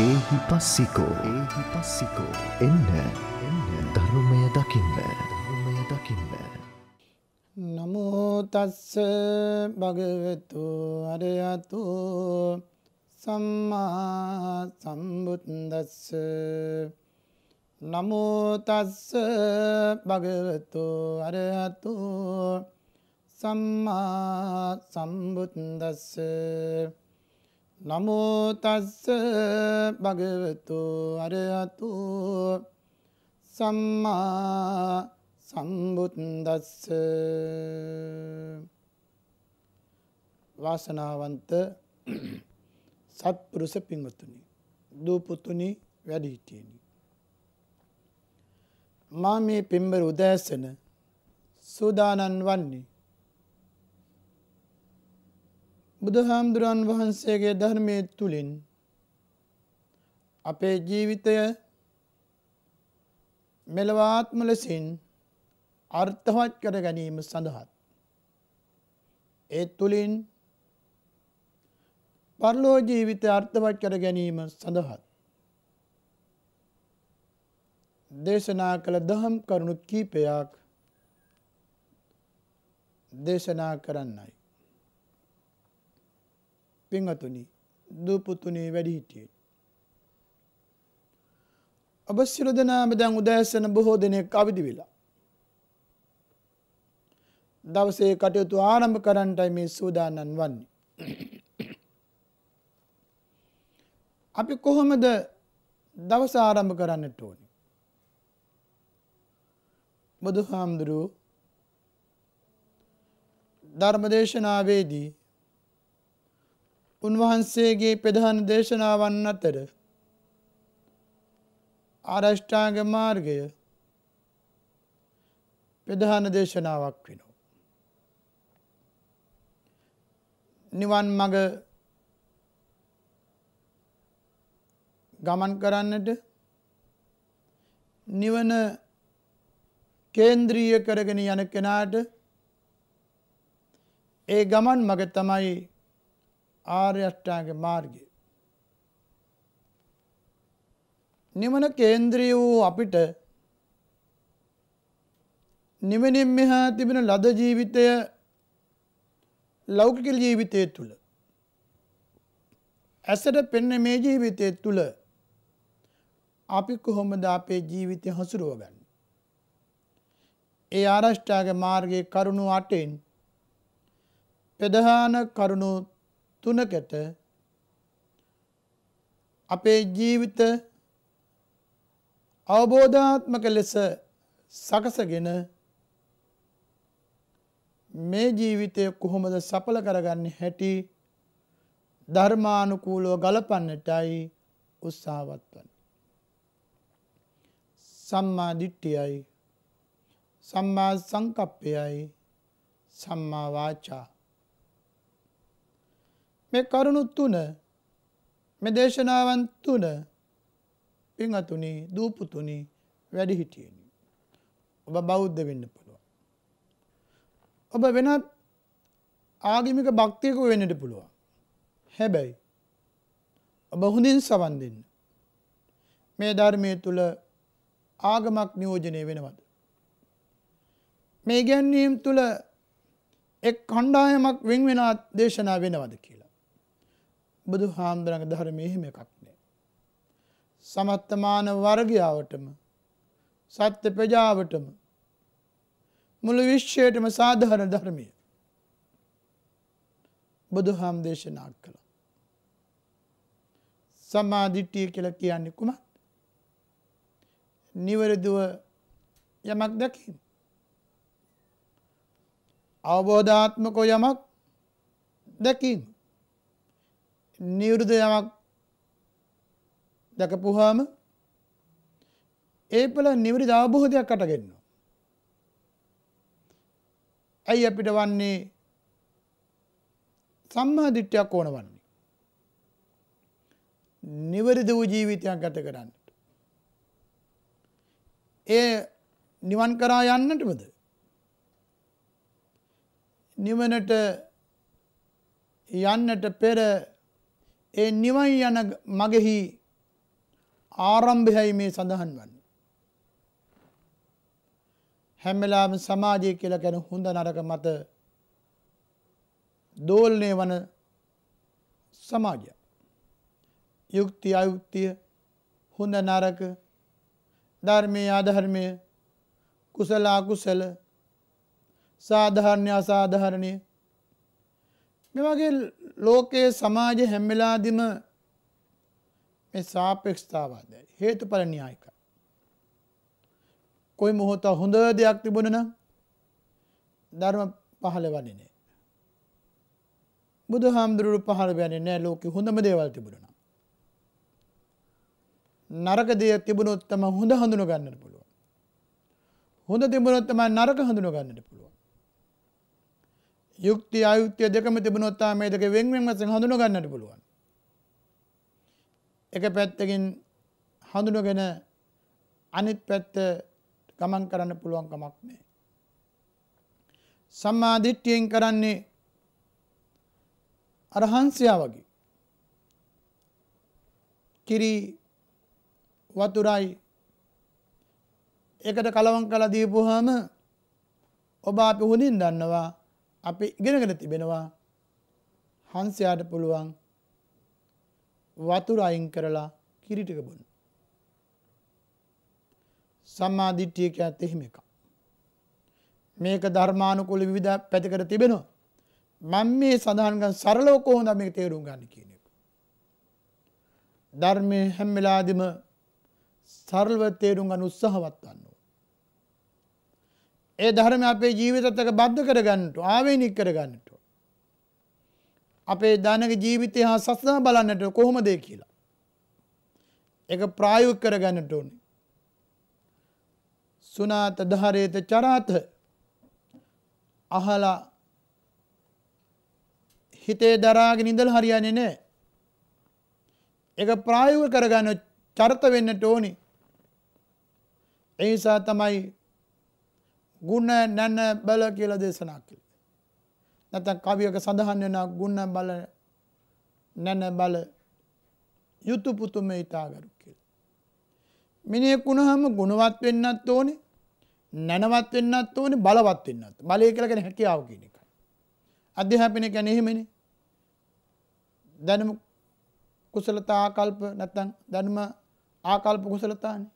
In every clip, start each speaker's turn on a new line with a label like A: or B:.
A: ඒහි පස්සිකෝ ඒහි පස්සිකෝ එන්න එන්න ධර්මය දකින්න ධර්මය දකින්න. නමුතස්ස භගවෙතු අරයතු සම්මා සම්බුද්දස්ස නමුතස්ස භගවතු අරහතු සම්මා සම්බුද්දස්ස නමෝතස්ස භගවතු අරහතු සම්මා සම්බුද්දස්ස වාසනාවන්ත සත්පුරුෂ පින්වතුනි දූපුතුනි වැඩිහිටියනි මා මේ පින්බර උදෑසන සූදානම් වන්නේ බුදුහාමුදුරන් වහන්සේගේ ධර්මය තුළින් අපේ ජීවිතය මෙලවාත්ම ලෙසින් අර්ථවත් කර ගැනීම සඳහාත්. ඒ තුළින් පරලෝ ජීවිත අර්ථවත් කර ගැනීම සඳහාත්. දේශනා කළ දහම් කරුණු කීපයක් දේශනා කරන්නයි. පංහතුනි දූපුතුනේ වැඩිහිටියේ. ඔබ සිරුදනාම දැන් උදෑසන බොහෝ දෙනෙක් අවිදි වෙලා. දවසේ කටයුතු ආරම්භ කරන්ටයි මේ සූදානන් වන්නේ. අපි කොහොමද දවස ආරම්භ කරන්නට ඕනි. බුදු හාමුදුරුව ධර්මදේශනාවේදී උන්වහන්සේගේ ප්‍රධාන දේශනාවන් අතර ආරෂ්ඨාග මාර්ගය ප්‍රධාන දේශනාවක් වෙනවා. නිවන් මඟ ගමන් කරන්නට නිවන කේන්ද්‍රීය කරගෙන යන කෙනාට ඒ ගමන් මග තමයි ආර්ය අෂ්ටාංග මාර්ගය. නිවන කේන්ද්‍රී වූ අපිට නිවනින් මෙහා තිබෙන ලද ජීවිතය ලෞකික ජීවිතය තුළ ඇසට පෙන්න මේ ජීවිතය තුළ අපි කොහොමද අපේ ජීවිතය හසුරුව ගන්න. ඒ ආරෂ්ඨාග මාර්ගයේ කරුණු අටෙන් ප්‍රධාන කරුණු තුනකට අපේ ජීවිත අවබෝධාත්මක ලෙස සකසගෙන මේ ජීවිතය කොහොමද සපල කරගන්න හැටි ධර්මානුකූලෝ ගලපන්නටයි උත්සාවත් වන්න. සම්මා දිට්ටියයි සම්මා සංකප්පයයි සම්මාවාචා මේ කරුණු තුන මේ දේශනාවන් තුන පිංහතුනි දූපුතුනි වැඩි හිටියනි. ඔබ බෞද්ධ වෙන්න පුළුවන්. ඔබ වෙනත් ආගිමික භක්තියකු වෙන්නට පුළුවන්. හැබැයි ඔබ හොඳින් සවන් දෙන්න. මේ ධර්මය තුළ ආගමක් නියෝජනය වෙනවද. මේ ගැන්නීම් තුළ එක් කණ්ඩායමක් වෙන් වෙනත් දේශනා වෙනවද කියලා. බුදු හාන්දුරඟ ධර්මය එහෙම එකක් නෑ. සමත්තමාන වර්ගාවටම සත්‍ය ප්‍රජාවටම මුළු විශ්ෂයටම සාධහර ධර්මය බුදු හාම් දේශනා කළ. සමාධිට්ටිය කියල කියන්නේ කුමත් නිවරදුව යමක් දැකීම. අවබෝධාත්මකෝ යමක් දැකීම. නිවෘද යමක් දැකපුහාම ඒපල නිවරි දාබොහෝධයක් කටගෙන්නවා. ඇයි අපිට වන්නේ සම්මා දිට්ටයක් ඕන වන්නේ. නිවරිද වූ ජීවිතයක් ගත කරන්නට. ඒ නිවන් කරා යන්නටමද. නිවනට යන්නට පෙර ඒ නිවයි යන මගෙහි ආරම්භයයි මේ සඳහන් වන්නේ. හැම්මලාම සමාජය කියල ගැන හොඳ නරක මත දෝල්නය වන සමාජය. යුක්ති අයුක්තිය හොඳ නරක ධර්මය ආධර්මය කුසලා කුසල සාධාරණය අසාධාරණය මෙවගේ ලෝකයේ සමාජ හැම්වෙලාදිම සාපෙක්ස්ථාවාද හේතු පල න්‍යායික. කොයි මොහොත හොඳ දෙයක් තිබුණන ධර්ම පහළ වන්නේ. බුදු හාමුදුරුරු පහළ වැන්නේ නෑ ලෝක හොඳම දේවල් තිබුණන. නරක දය තිබුණොත්තම හොඳ හඳුන ගන්නට පුළුව. හොඳ තිබුණොත්තම නරක හඳුන ගන්නට පුළුවන්. යුක්ති අයුක්තිය දෙකම තිබුණොත්තා මේ දෙක වෙන්වෙන් වසෙන් හඳුන ගන්නට පුළුවන්. එක පැත්තකින් හඳුනගෙන අනිත් පැත්ත ගමන් කරන්න පුළුවන් කමක් නෑ. සම්මාධිට්්‍යයෙන් කරන්නේ අරහන්සියා වගේ. කිරි වතුරයි එකට කලවන් කළ දීපුහම ඔබ අපි හොඳින් දන්නවා අපි ඉගෙනගෙන තිබෙනවා හංසයාට පුළුවන් වතුර අයින් කරලා කිරිටික බොන්න. සම්මාධිට්ටියක ඇත්ත එහෙම එක. මේක ධර්මානුකුල විධ පැතිකර තිබෙනවා. මං මේ සඳහන්ගන් සරලෝ කෝහොඳ මේක තේරුම් ගන්න කියන එක. ධර්මය හැම්වෙලාදිම සරල්ව තේරුම් ගන්න උත්සාහවත් වන්න. ඒ ධර්ම අපේ ජීවිතක බද්ධ කරගන්නට ආවේනික් කරගන්නට. අපේ ධනක ජීවිතය හා සස්නා බලන්නට කොහොමදේ කියලා. එක ප්‍රායුක් කරගන්නට ඕනේ. සුනාත ධාරේත චරාත අහලා හිතේ දරාගෙන ඉඳල් හරියන්නේ නෑ. එක ප්‍රායුක කරගන්න චරිත වෙන්නට ඕනි. එනිසා තමයි ගුණ නැන බල කියල දේශනා කළ. නැත කවියක සඳහන් වෙන ගුණ බල නැන බල යුතුපුතුම ඉතාගරු කියල. මිනිෙක් වුණහම ගුණවත් වෙන්නත් ඕනේ නැනවත් වෙන්නත් ඕනේ බලවත් වෙන්නත් බලය කලගෙන හැකියාව කියන එකයි. අධ්‍යාපන කැනෙහෙමනි දැනම කුසලතා ආකල්ප නැත්තං දැනම ආකල්ප කුසලතානේ.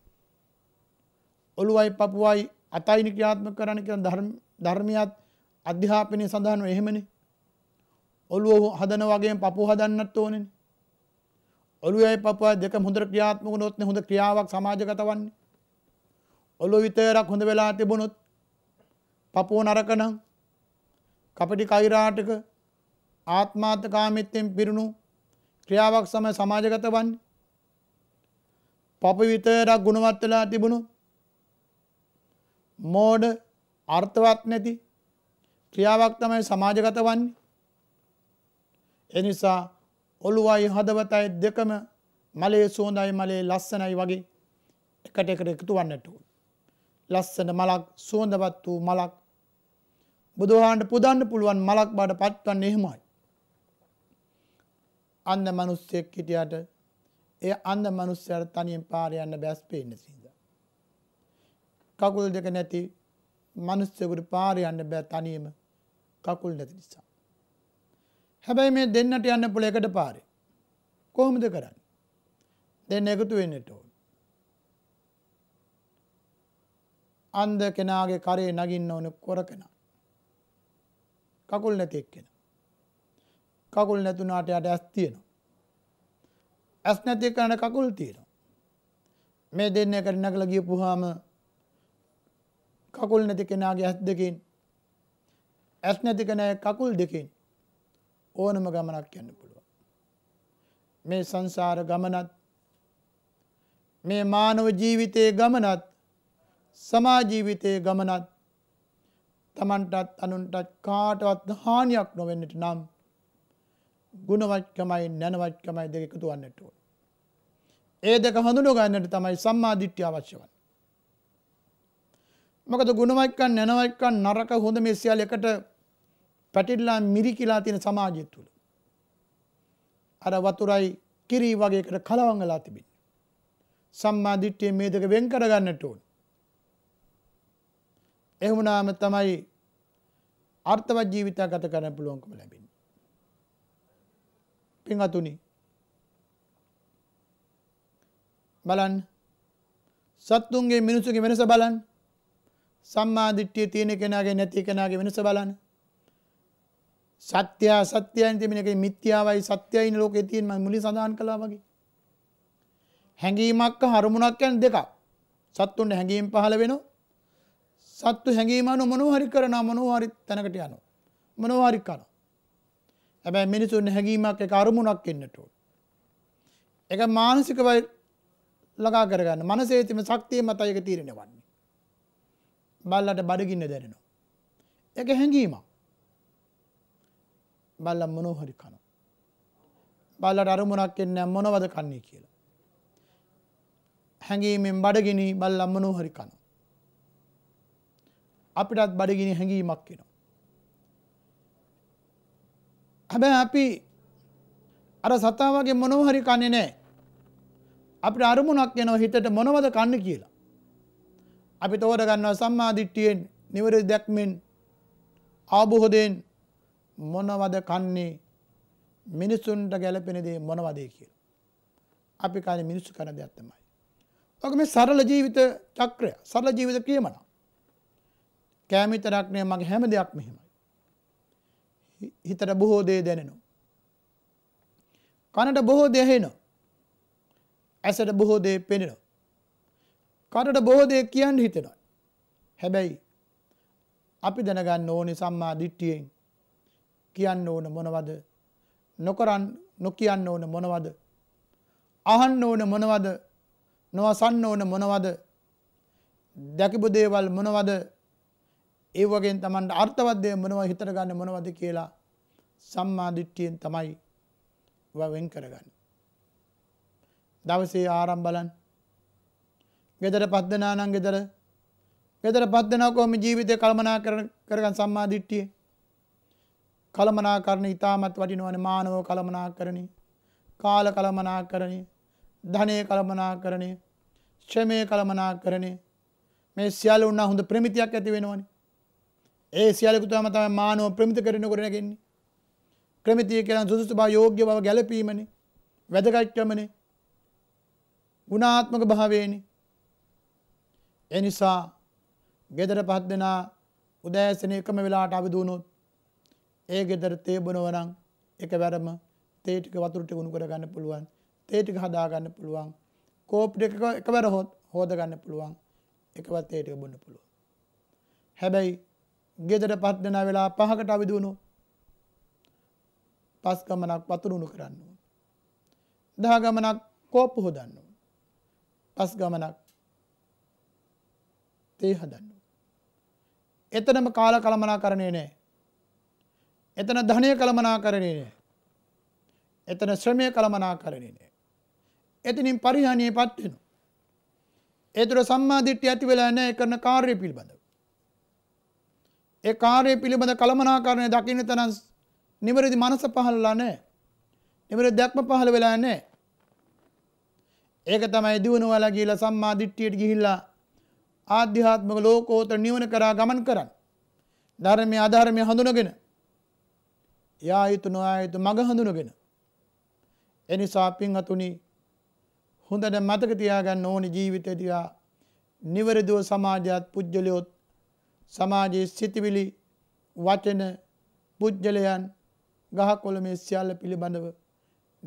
A: ඔළුවයි පපුුවයි අතයින ක්‍රියාත්මක කරන්න කියන ධර්මයත් අධ්‍යාපනය සඳහන් එහෙමනේ. ඔළුව හදන වගේ පපු හදන්නත් ඕනේ. ඔළුවයි පපුව දෙක හොඳට ක්‍රියාත්මක නොත් හොඳ ක්‍රියාවක් සමාජගත වන්නේ. ඔළුව විතරක් හොඳ වෙලා තිබුණොත් පපුව නරකනම් කපටි කෛරාටක ආත්මාර්ථකාමීත්වයෙන් පිරුණු ක්‍රියාවක් සමග සමාජගත වන්නේ. පපු විතරක් ගුණවත් වෙලා තිබුණොත් මෝඩ අර්ථවත් නැති ක්‍රියාවක් තමයි සමාජගත වන්නේ. එනිසා ඔළුවයි හදවතයි දෙකම මලේ සෝඳයි මලේ ලස්සනයි වගේ එකට එකට එකතු වන්නට ඕ. ලස්සන මලක් සෝඳවත් වූ මලක් බුදුහාන්ට පුදන්න පුළුවන් මලක් බට පත්වන්න එහෙමයි. අන්න මනුස්සයෙක් හිටියට ඒ අන්න මනුස්්‍යයට තනියෙන් පාරයන්න බැස් පේනසින්. කකුල් දෙක නැති මනුස්සයකුට පාරේ යන්න බෑ තනියම කකුල් නැති නිසා. හැබැයි මේ දෙන්නට යන්න පුළ එකට පාරේ. කොහොමද කරන්න. දෙන්න එකතු වෙන්නට ඕන. අන්ද කෙනාගේ කරේ නගින්න ඕන කොර කෙනා. කකුල් නැති එක් කෙන. කකුල් නැතුනාට යට ඇස් තියෙනවා. ඇස් නැති කරන කකුල් තියෙනවා. මේ දෙන්න එකට නැකළ ගිය පුහාම කකුල් නැති කෙනාගේ ඇස් දෙකෙන් ඇස් නැති කෙනාගේ කකුල් දෙකෙන් ඕනම ගමනක් යන්න පුළුවන් මේ සංසාර ගමනත් මේ මානව ජීවිතයේ ගමනත් සමාජීවිතයේ ගමනත් තමන්ටත් අනුන්ටත් කාටවත් හානියක් නොවෙන්නට නම් ගුණවත්කමයි නැනවත්කමයි දෙක එකතුවන්නට ඕන. ඒ දෙක හඳුනු ගන්නට තමයි සම්මාධිට්‍ය අවශ්‍ය වන. මොකද ගුණවත්කම් නැනවත්කම් නරක හොඳ මේ සියල්ල එකට පැටලිලා මිරිකිලා තියෙන සමාජය තුල අර වතුරයි කිරි වගේකට කලවම් වෙලා තිබෙනවා සම්මා දිට්ඨිය මේ දෙක වෙන් කර ගන්නට ඕන එහෙමනම් තමයි අර්ථවත් ජීවිතයක් ගත කරන්න පුළුවන්කම ලැබෙන්නේ පින්වතුනි බලන්න සත්තුන්ගේ මිනිසුගේ වෙනස බලන්න සම්මාධිට්්‍යය තියෙන කෙනගේ නැති කෙනගේ වෙනස බලන්න. සත්‍යයා සත්‍යයන් තිමිනක මිත්‍යාවයි සත්‍යයින ලෝක තියන්ම මුලි සඳහන් කලා වගේ. හැඟීමක්ක හරමුණක්යන් දෙකක් සත්තුන්ට හැඟීම් පහළ වෙන සත්තු හැඟීමනු මොනහරි කරන මොනවාරි තැනකට යනු. මොනවාරික් කන. ඇබැ මිනිසුන් හැඟීමක් එක අරමුණක් එන්නට. එක මානසිකවයි ලගා කරගන්න මනසේතිම ශක්තිය මතයක තීරෙනවන්න. බල්ලට බඩගින්න දැනෙනවා. එක හැඟීමක් බල්ල මොනෝහරි කන. බල්ලට අරමුණක් එන්න මොනවද කන්නේ කියලා. හැඟීමෙන් බඩගිනි බල්ල මොනෝහරි කන. අපිටත් බඩගිනි හැඟීමක් එනවා. හැබැ අපි අර සතාවගේ මොනෝහරි කන්නේ නෑ අපිට අරමුණක් එනව හිතට මොනවද කන්න කියලා. අපි තෝර ගන්නවා සම්මාධිට්ටියෙන් නිවර දැක්මෙන් ආබුහොදයෙන් මොනවද කන්නේ මිනිස්සුන්ට ගැලපෙනදේ මොනවදේ කිය. අපි කාල මිනිස්සු කරන දෙයක්ත්තමයි. ඔක මේ සරල ජීවිත චක්‍රය සරල ජීවිත කියමන. කෑමිතරක්නය මගේ හැම දෙයක් මෙහෙමයි. හිතට බොහෝ දේ දැනෙනු. කනට බොහෝ දෙහෙනු. ඇසට බොහෝ දේ පෙනෙනු. කටට බොහෝ දෙයක් කියන්න හිතෙනවා. හැබැයි අපි දැනගන්න ඕනේ සම්මා දිට්ඨියෙන් කියන්න ඕන මොනවද? නොකරන් නොකියන්න ඕන මොනවද? අහන්න ඕන මොනවද? නොඅසන්න ඕන මොනවද? දැකපු දේවල් මොනවද? ඒ වගේ තමන්ට අර්ථවත් දේ මොනවද හිතට ගන්න මොනවද කියලා සම්මා දිට්ඨියෙන් තමයි වෙන් කරගන්නේ. දවසේ ආරම්භ බලන්න ගෙදර පත්දනානං ගෙදර ගෙදර පත්දනකොම ජීවිතය කළමනා කරගන්න සම්මාධිට්ටිය කළමනා කරන ඉතාමත් වටිනුවන මානවෝ කළමනා කරණි කාල කළමනා කරණි ධනය කළමනා කරණය ශ්‍රමය කළමනා කරණේ මේ සියල උන්න හොඳ ප්‍රමිතියක් ඇති වෙනවනි ඒ සියලකුතුම තම මානෝ ප්‍රමිත කරන කරනගෙන්නේ ප්‍රමිතිය කරන සුදුසු බා යෝග්‍ය බව ගැලපීමනේ වැදගච්චමනේ ගුණාත්මක භාවේනේ එනිසා ගෙදර පත් දෙනා උදෑසන එකම වෙලාට අවිදුණොත් ඒ ගෙදර තේබනවනං එක වැරම තේටික වතුරට ගුණු කරගන්න පුළුවන් තේටික හදාගන්න පුළුවන් කෝප්ට එක වැරහොත් හෝදගන්න පුළුවන් එකවත් තේටික බොන්න පුළුව. හැබැයි ගෙදර පත් දෙෙන වෙලා පහකට අවිදුණු පස්ගමනක් පතුරුණු කරන්න. දහගමනක් කෝප්පු හොදන්න. පස් ගමනක් තත්ත්වේ හදන්න. එතනම කාල කළමනා කරණය නෑ. එතන ධනය කළමනා කරණය නෑ. එතන ශ්‍රමය කළමනා කරණය නෑ. එතිනින් පරිහානය පත්වෙන. එතුර සම්මාධිට්්‍ය ඇති වෙලා නෑ කරන කාර්ය පිළිබඳ. ඒ කාරය පිළිබඳ කළමනා කරණය දකින තනන් නිවරදි මනස පහල්ලා නෑ. නිවර දැක්ම පහළ වෙලා නෑ. ඒක තමයි දියුණුවලා ගීල සම්මාධිට්්‍යයට ගිහිල්ලා ආධ්‍යාත්මක ලෝකෝත නිවන කරා ගමන් කරන්න. ධර්මය අධර්මය හඳුනගෙන යා යුතු නොයා යුතු මඟ හඳුනගෙන. එනිසා පින්හතුනි හොඳට මතක තියාගන්න ඕනි ජීවිතය තියා නිවරදව සමාජයත් පුද්ගලයොත් සමාජයේ සිතිවිලි වචන පුද්ගලයන් ගහකොළ මේ සියල්ල පිළිබඳව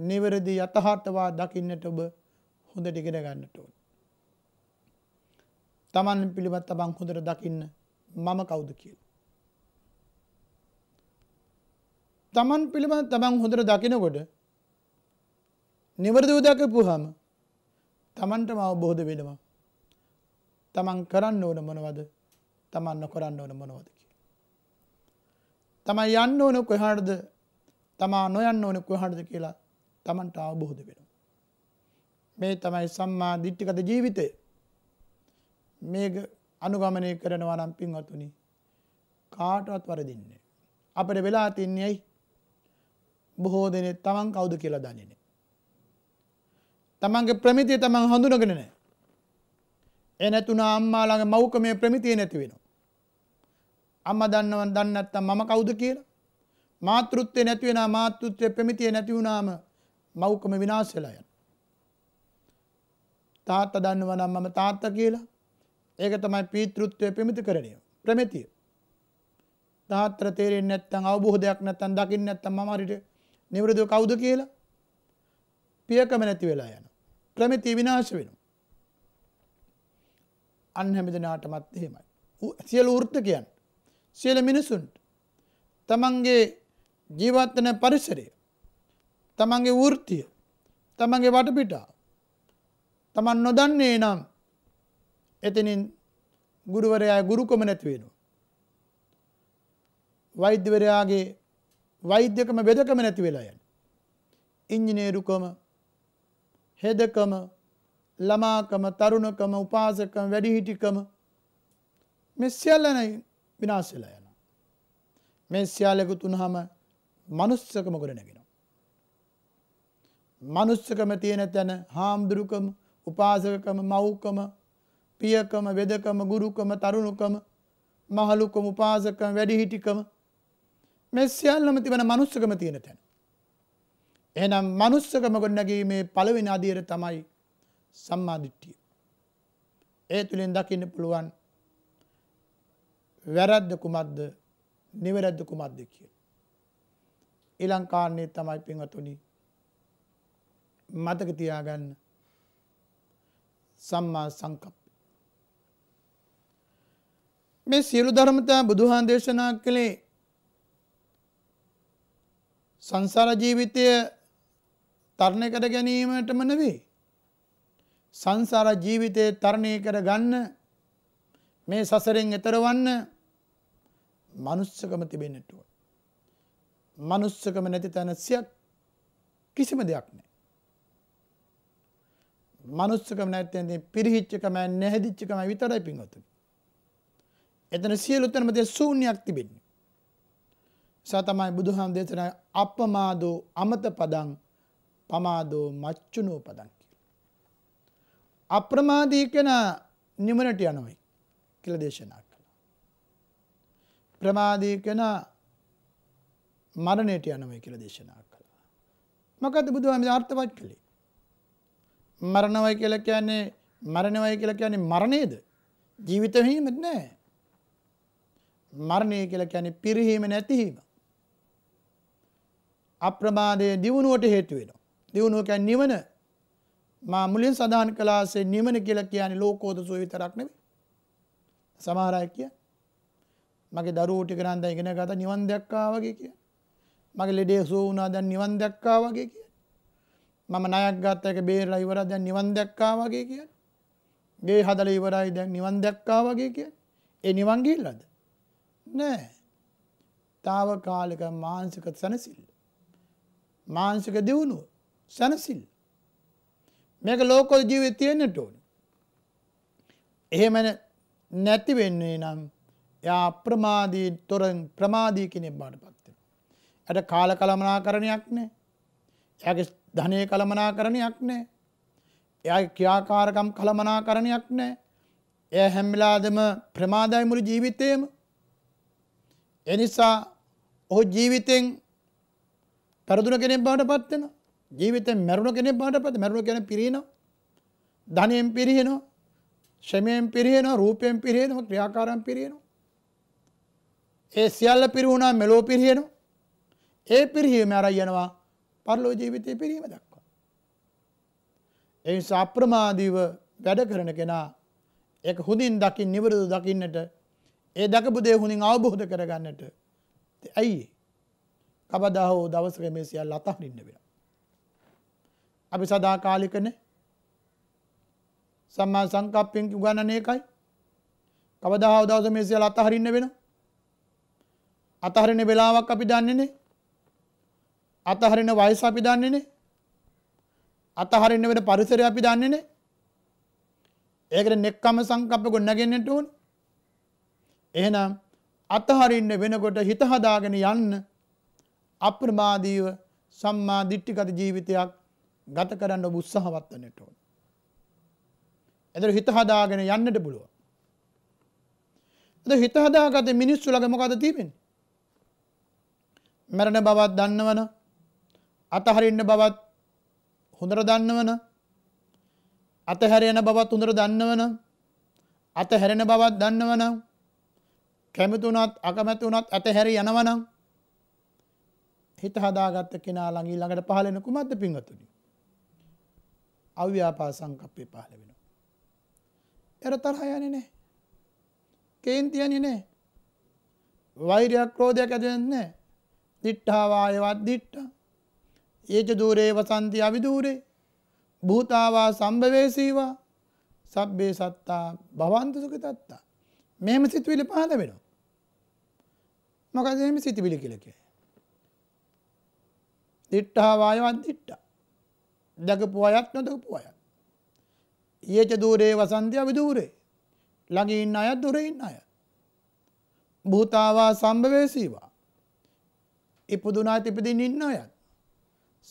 A: නිවරදි යථහාර්ථවා දකින්නට ඔබ හොඳ ටිගෙන ගන්නට ඕන. තමන් පිළිබත් තබං හොඳට දකින්න මම කවුද කියල. තමන් පිළිබඳ තමන් හොඳට දකිනකොට නිවරදි උදකපුහම තමන්ටම අවබෝධ වෙනවා. තමන් කරන්න ඕන මොනවද තමන්න කරන්න ඕන මොනවද කිය. තමයි යන්න ඕන කොහටද තමා නොයන්න ඕන කොහටද කියලා තමන්ට අවබෝධ වෙනවා. මේ තමයි සම්මා දිට්ටිකත ජීවිතය මේ අනුගමනය කරනවා නම් පින්වතුනි කාටවත් වරදින්නේ. අපට වෙලා තින්නේ ඇයි? බොහෝ දෙනෙක් තමන් කවුද කියලා දන්නේ නැහැ. තමන්ගේ ප්‍රමිතිය තමන් හඳුනගෙන නැහැ. ඒ නැතුණා අම්මා ළඟ මව්කමේ ප්‍රමිතිය නැති වෙනවා. අම්මා දන්නවන් දන්නේ නැත්තම් මම කවුද කියලා? මාතෘත්වය නැති වෙනා මාතෘත්වයේ ප්‍රමිතිය නැති වුණාම මව්කම විනාශ වෙලා යනවා. තාත්තා දන්නවා නම් මම තාත්තා කියලා ඒක තමයි පීතෘත්වය පිමිති කරණය ප්‍රමතිය තාත්‍ර තේරෙන් නැත්තන් අවබෝධයක් නැත්තන් දකින්න නැත්තම් මමරිට නිවරද කවුද කියලා පියකම නැති වෙලා යන ප්‍රමිති විනාශ වෙන අන්හැමිදනාටමත් එහෙමයි සියල ෘර්ථකයන් සියල මිනිසුන්ට තමන්ගේ ජීවත්තන පරිසරය තමන්ගේ වෘතිය තමන්ගේ වටපිටා තමන් නොදන්නේ නම් එතනින් ගුරුවරයා ගුරුකම නැතිවෙනවා. වෛද්‍යවරයාගේ වෛද්‍යකම වෙදකම නැති වෙලා යන. ඉංජිනේරුකම හෙදකම ළමාකම තරුණකම උපාසකම වැඩිහිටිකම මෙස්සිල්ලන විනාශවෙලා යන. මෙස්යාලෙකු තුනහම මනුස්සකම ගොඩ නැගෙන. මනුස්සකම තියෙන තැන හාමුදුරුකම උපාසකකම මව්කම පියකම වෙදකම ගුරුකම තරුණුකම මහලුකම උපාසකම වැඩිහිටිකම මෙ සියල්ලම තිබන මනුස්සකම තියෙන තැන. එනම් මනුස්සකම ගොඩනැගීමේ පළවෙන අදීර තමයි සම්මාධිට්ටිය. ඒ තුළින් දකින්න පුළුවන් වැරද්ද කුමක්ද නිවැරැද්ද කුමක්ද කිය. ඉලංකාරණය තමයි පිංහතුනි මතක තියාගන්න සම්මා සංකප්ප. මේ සියලු ධර්මතා බුදුහාන් දේශනා කළේ සංසාර ජීවිතය තරණය කර ගැනීමටම නෙවෙයි. සංසාර ජීවිතය තරණය කර ගන්න මේ සසරෙන් එතරවන්න මනුස්සකම තිබෙන්නටුව. මනුස්සකම නැති තැනසියක් කිසිම දෙයක් නෑ. මනුස්සකම නැත්තැන්දේ පිරිහිච්චකම නැහැදිච්චකම විතරයි පින්වතුනි. එතන සියලු තැනම තියෙන ශූන්‍යයක් තිබෙන්නේ. සා තමයි බුදුහාම දේශනා අපමාදෝ අමත පදං පමාදෝ මච්චුනෝ පදං කියලා. අප්‍රමාදී කෙන නිවනට යනවායි කියලා දේශනා කළා. ප්‍රමාදී කෙන මරණයට යනවායි කියලා දේශනා කළා. මොකද බුදුහාම අර්ථවත් කළේ? මරණවයි කියලා කියන්නේ මරණවයි කියලා කියන්නේ මරණයද? ජීවිත වීමද නැහැ. මරණය කියලා කියන්නේ පිරිහීම නැතිවීම. අප්‍රමාදය දියුණුවට හේතු වෙනවා. දියුණුව කියන්නේ නිවන. මා මුලින් සඳහන් කළාසේ නිවන කියලා කියන්නේ ලෝකෝදසෝ විතරක් නෙවෙයි. සමහර අය කිය මගේ දරුවෝ ටික නම් දැන් ඉගෙන ගත්තා නිවන් දැක්කා වගේ කිය. මගේ ලෙඩේ සුව වුණා දැන් නිවන් දැක්කා වගේ කිය. මම ණයක් ගත්ත එක බේරලා ඉවරයි දැන් නිවන් දැක්කා වගේ කිය. ගේ හදලා ඉවරයි දැන් නිවන් දැක්කා වගේ කිය. ඒ නිවන් ගිහිල්ලාද? නෑ. තාවකාලික මාංසික සැනසිල්. මාංසික දියුණුව සැනසිල්. මේක ලෝකොල් ජීවි තියෙන්න්නට ඕන. එහෙම නැති වෙන්නේ නම් යා අප්‍රමාදී තොරන් ප්‍රමාදී කෙනෙක් බාට පත්වෙන. ඇට කාල කළමනා කරණයක් නෑ. ඇගේ ධනය කළමනා කරණයක් නෑ. එය ක්‍රියාකාරකම් කළමනා කරණයක් නෑ. එය හැම්මිලාදම ප්‍රමාදායි මුළු ජීවිතයම එනිසා ඔහු ජීවිතෙන් පැරදුන කෙනෙක් බවට පත්වෙන ජීවිතෙන් මැරුණ කෙනෙක් බවට පත් මැරුණ කෙන පිරිනවා ධනයෙන් පිරිහෙනවා ශ්‍රමයෙන් පිරිහෙනවා රූපයෙන් පිරිහෙනවා ක්‍රියාකාරම් පිරිහෙනවා ඒ සියල්ල පිරිහුණා මෙලෝ පිරිහෙනවා ඒ පිරිහීම අරයනවා පරලෝ ජීවිතය පිරීම දක්වා. එනි සාප්‍රමාදීව වැඩ කරන කෙනා එක හුදින් දකිින් නිවරදු දකින්නට ඒ දැකපු දේ හුණින් අවබෝධ කරගන්නට ඇයි කබදා හෝ දවසක මේ සියල් අතහරින්න වෙන. අපි සදා කාලිකන සම්මා සංකප්පයෙන් උගන්නන එකයි කවදා හෝ දවස මේ සියල් අතහරින්න වෙන. අතහරින වෙලාවක් අපි දන්නේනේ අතහරින වයස අපි දන්නේනේ අතහරින්න වෙන පරිසරය අපි දන්නේනේ ඒකට නෙක්කම සංකප්ප ගොඩනගෙන්නට ඕනේ එහෙනම් අතහරින්න වෙනකොට හිත හදාගෙන යන්න අප්‍රමාදීව සම්මා දිට්ඨිගත ජීවිතයක් ගත කරන්න ඔබ උත්සාහවත් වෙන්නට ඕන. එතකොට හිත හදාගෙන යන්නට පුළුවන්. එතකොට හිත හදාගත මිනිස්සු ළඟ මොකද තියෙන්නේ? මරණ බවත් දන්නවන ะ. අතහරින්න බවත් හොඳට දන්නවන ะ. අතහැරෙන බවත් හොඳට දන්නවන ะ. අතහැරෙන බවත් දන්නවන ะ. කැමතුනත් අකමැති වුනත් ඇතහැරි යනවනම් හිත හදාගත්ත කෙනා ළඟ ඊළඟට පහළ වෙන කුමද්ද පිංගතුනි? අව්‍යාපා සංකප්පේ පහළ වෙනවා. එර තරහ යන්නේ නැහැ. කේන්ති යන්නේ නැහැ. වෛරයක් ක්‍රෝධයක් ඇති වෙන්නේ නැහැ. දිඨා වායවත් දිඨා. ඒජ দূරේ වසන්ති අවිදූරේ. භූතාවා සම්භවේසීවා. සබ්බේ සත්තා භවන්ත සුඛිතත්තා. මෙහෙම සිතුවිලි පහළ වෙනවා. මොකද එම සිතිබිලි කියලක. දිට්ටාවායවත් දිට්ට දැකපු අයත් නොදකපු අය. ඒච දූරේ වසන්ධය විදූරේ ළඟඉන්න අයත් දුරඉන්න අය. භූතාවා සම්භවේසීවා ඉපදුනා තිපදින් ඉන්න අයත්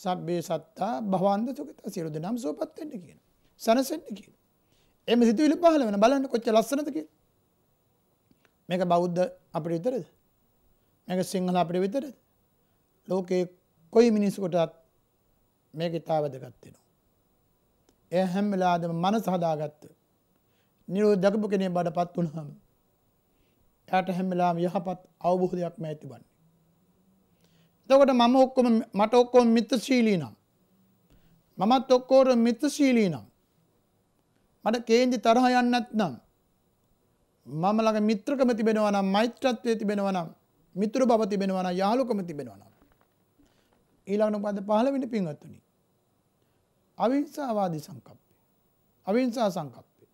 A: සබ්බේ සත්තා භවන්ද සුකත සිරු දෙනම් සුවපත්වෙන්න කියන සැනසෙන්ට කියන එම සිතුවිලි පහල වෙන බලන්න කොච්ච ලස්සනතක මේක බෞද්ධ අපට විතරද මේක සිංහල අපිට විතර ලෝකයේ කොයි මිනිස්සුකටත් මේක ඉතා වැදගත්වෙනවා. ඒ හැම් වෙලාදම මනස හදාගත්ත නිරෝ දකපු කෙනේ බඩ පත් වුණහම යට හැම්වෙලාම යහපත් අවබොහදයක් මැති බන්නේ. තකට මම ඔක්කොම මට ඔක්කෝ මිත ශීලී නම්. මමත් ඔක්කෝට මිත ශීලී නම්. මට කේන්දි තරහ යන්නත් නම්. මම ළඟ මිත්‍රකම තිබෙනවනම් මෛත්‍රත්වය තිබෙනවනම් මිතුරු බව තිබෙනවා නම් යාළුකම තිබෙනවා නම් ඊළඟ මොකද්ද 15 වෙනි පින්වත්තුනි අවිංසාවාදී සංකප්පය අවිංසා සංකප්පය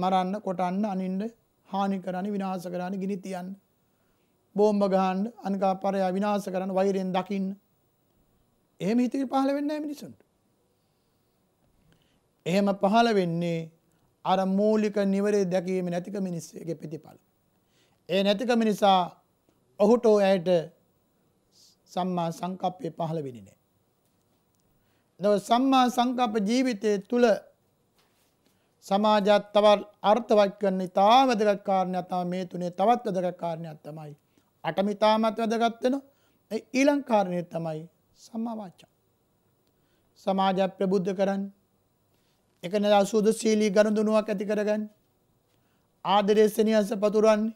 A: මරන්න කොටන්න අනින්න හානි කරන්න විනාශ කරන්න ගිනි තියන්න බෝම්බ ගහන්න අනිකා පරයා විනාශ කරන්න වෛරයෙන් දකින්න එහෙම හිතේ පහළ වෙන්නේ නැහැ මිනිසුන්ට එහෙම පහළ වෙන්නේ අර මූලික නිවරේ දැකීම නැතිකම මිනිස්සුගේ ප්‍රතිඵල ඒ නැතිකම නිසා ඔහුට ඇයට සම්මා සංකප්පය පහළ වෙනි නෑ. දව සම්මා සංකප්ප ජීවිතය තුළ සමාජත් තවත් අර්ථවත් වන්නේ තා වැදගත් කාරණයක් තම මේ තුනේ තවත් වැදගත් කාරණයක් තමයි අටමිතාමත් වැදගත් වෙනවා ඒ ඊළඟ කාරණේ තමයි සම්මා වාචා සමාජය ප්‍රබුද්ධ කරන්න එකනදා සුදුසීලී ගනුදෙනුවක් ඇති කරගන්න ආදරය සෙනෙහස පතුරවන්නේ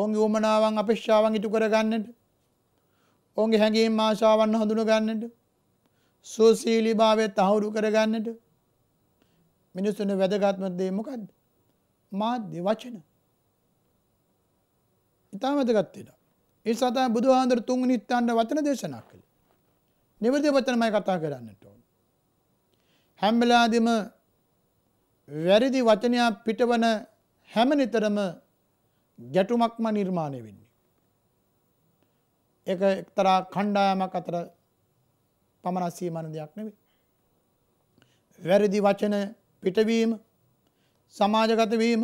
A: ඔවුන්ගේ උමනාවන් අපේක්ෂාවන් ඉටු කරගන්නට ඔවුන්ගේ හැඟීම් ආශාවන් හඳුනගන්නට සුශීලීභාවයත් අහුරු කරගන්නට මිනිස්සුන්ට වැදගත්ම දේ මොකද්ද? මාධ්‍ය වචන. ඊටම වැදගත් වෙනවා. ඒ නිසා තමයි බුදුහාඳුර තුන්වෙනි ස්ථාන වචන දේශනා කළේ. නිවර්ති වචනමයි කතා කරන්නට ඕන. හැම වෙලාවෙදිම වැරදි වචනයක් පිටවන හැම නිතරම ගැටුමක්ම නිර්මාණය වෙන්නේ. එක එක්තරා කණ්ඩායමක් අතර පමණස්සී මන දෙයක් නෙවේ. වැරදි වචන පිටවීම සමාජගත වීම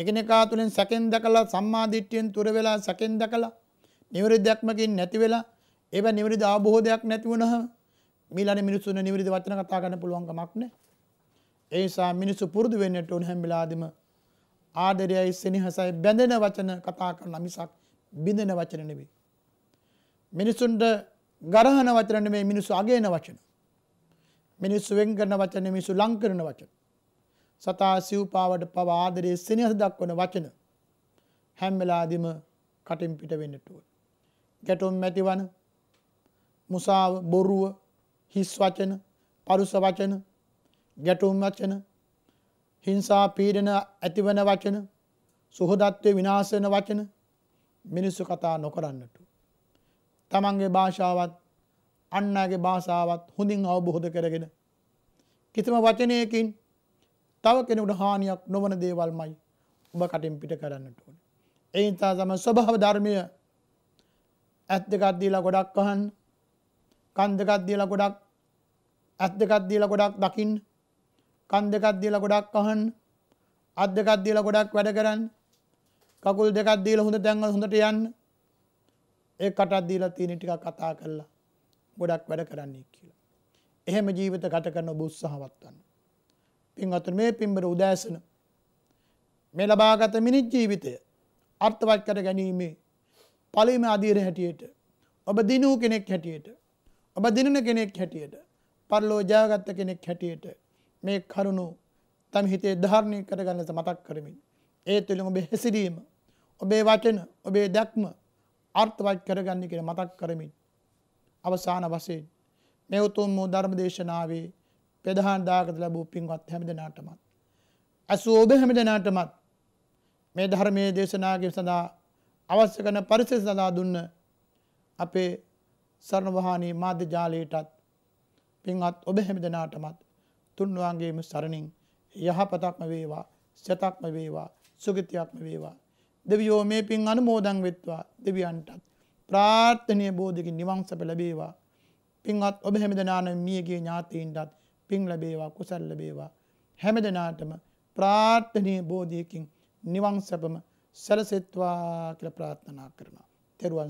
A: එකනෙකා තුළින් සැකෙන් දකලා සම්මාධිට්්‍යයෙන් තුර වෙලා සැකෙන් දකලා නිවරදයක්මකින් නැති වෙලා එබ නිවරිද ආබෝධයක් නැති වුණහ මිලන මිනිස්සුන නිවරිද වචන කතා ගන්න පුළුවන්කමක්න ඒසා මිනිස්සු පුරදු වෙන්නට උන් හැමිලාදීම ආදරයයි සෙනහසයි බැඳෙන වචන කතා කරන මිසක් බිඳෙන වචන නෙවෙයි. මිනිසුන්ට ගරහන වචන නෙවෙයි මිනිස්සු අගේන වචන. මිනිස්සු වෙන් කරන වචන මිනිස්සු ලං කරන වචන. සතා සිව්පාවට පව ආදරයේ සෙනහස දක්වන වචන හැම වෙලාවෙදිම කටින් පිට වෙන්නට ඕන. ගැටුම් ඇතිවන මුසාව බොරුව හිස් වචන පරුස වචන ගැටුම් වචන හිංසා පීඩන ඇතිවන වචන සුහදත්වය විනාශවන වචන මිනිස්සු කතා නොකරන්නට. තමන්ගේ භාෂාවත් අන්නගේ භාෂාවත් හොඳින් අවබොහොද කරගෙන. කිතම වචනයකින් තව කෙනෙකුට හානියක් නොවන දේවල්මයි ඔබ කටින් පිට කරන්නට ඕන. එයිතා තම ස්වභාව ධර්මය ඇත් දෙකත්දීලා ගොඩක් අහන් කන්දකත්දීලා ගොඩක් ඇත් දෙකත්දීලා ගොඩක් දකිින් කන් දෙකක් දීලා ගොඩක් අහන්න අත් දෙකක් දීලා ගොඩක් වැඩ කරන්න කකුල් දෙකක් දීලා හොඳ තැන්වල හොඳට යන්න ඒ කටක් දීලා තියෙන ටිකක් කතා කරලා ගොඩක් වැඩ කරන්න කියලා. එහෙම ජීවිත ගත කරන ඔබ උත්සාහවත් වන්න. පින්වත්නි මේ පින්බර උදෑසන මේ ලබාගත මිනිත් ජීවිතය අර්ථවත් කර ගැනීමේ පළවෙනි අධීර හැටියට ඔබ දිනූ කෙනෙක් හැටියට ඔබ දිනන කෙනෙක් හැටියට පරලෝ ජයගත්ත කෙනෙක් හැටියට මේ කරුණු තම හිතේ ධාරණය කරගන්නස මතක් කරමින්. ඒ තුළින් ඔබේ හැසිරීම ඔබේ වචන ඔබේ දැක්ම අර්ථවත් කරගන්න කියෙන මතක් කරමින්. අවසාන වසයෙන් මෙ උතුම් වූ ධර්ම දේශනාවේ ප්‍රධාන දාගත ලැබූ පින්වත් හැමිදනාටමත්. ඇසු ඔබ හැමිදනාටමත් මේ ධර්මය දේශනාගේ සඳහා අවශ්‍ය කන පරිසෙ සඳහා දුන්න අපේ සරණවහානී මාධ්‍ය ජාලයටත් පින්වත් ඔබ හැමිදනාටමත් තුන්වාගේම සරණින් යහපතක්ම වේවා සතක්ම වේවා සුගතියක්ම වේවා. දෙවියෝ මේ පින් අනුමෝදන් වෙත්වා දෙවියන්ටත් ප්‍රාර්ථනය බෝධකින් නිවංසප ලැබේවා. පින්වත් ඔබ හැමදනාන මියගේ ඥාතීන්ටත් පින් ලැබේවා කුසල් ලැබේවා. හැමදනාටම ප්‍රාර්ථනය බෝධයකින් නිවංසපම සැලසෙත්වා කියල ප්‍රාර්ථනා කරනවා. තෙරුවන්